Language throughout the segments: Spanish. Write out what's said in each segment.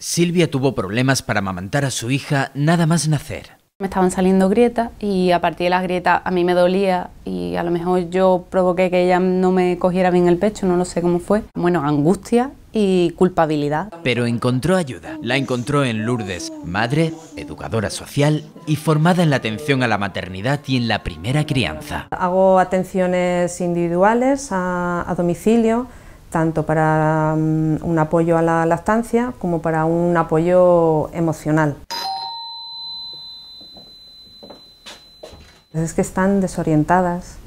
Silvia tuvo problemas para amamantar a su hija nada más nacer. Me estaban saliendo grietas y a partir de las grietas a mí me dolía y a lo mejor yo provoqué que ella no me cogiera bien el pecho, no lo sé cómo fue. Bueno, angustia y culpabilidad. Pero encontró ayuda. La encontró en Lourdes, madre, educadora social y formada en la atención a la maternidad y en la primera crianza. Hago atenciones individuales a, a domicilio tanto para mm, un apoyo a la lactancia como para un apoyo emocional. Es que están desorientadas,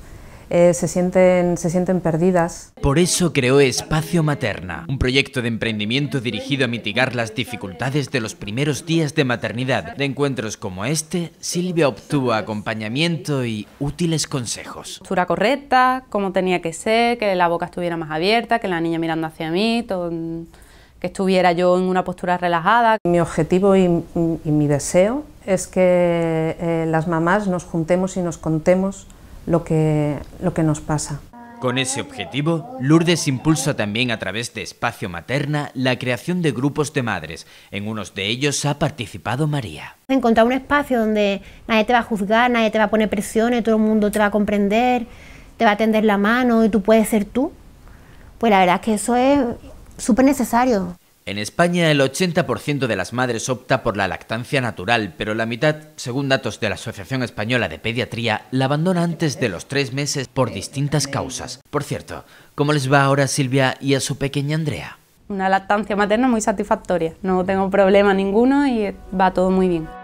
eh, se, sienten, se sienten perdidas. Por eso creó Espacio Materna, un proyecto de emprendimiento dirigido a mitigar las dificultades de los primeros días de maternidad. De encuentros como este, Silvia obtuvo acompañamiento y útiles consejos. Postura correcta, como tenía que ser, que la boca estuviera más abierta, que la niña mirando hacia mí, que estuviera yo en una postura relajada. Mi objetivo y, mi deseo es que eh, las mamás nos juntemos y nos contemos lo que, lo que nos pasa. Con ese objetivo, Lourdes impulsa también a través de Espacio Materna la creación de grupos de madres. En unos de ellos ha participado María. Encontrar un espacio donde nadie te va a juzgar, nadie te va a poner presiones, todo el mundo te va a comprender, te va a tender la mano y tú puedes ser tú. Pues la verdad es que eso es súper necesario. En España el 80% de las madres opta por la lactancia natural, pero la mitad, según datos de la Asociación Española de Pediatría, la abandona antes de los tres meses por distintas causas. Por cierto, ¿cómo les va ahora a Silvia y a su pequeña Andrea? Una lactancia materna muy satisfactoria, no tengo problema ninguno y va todo muy bien.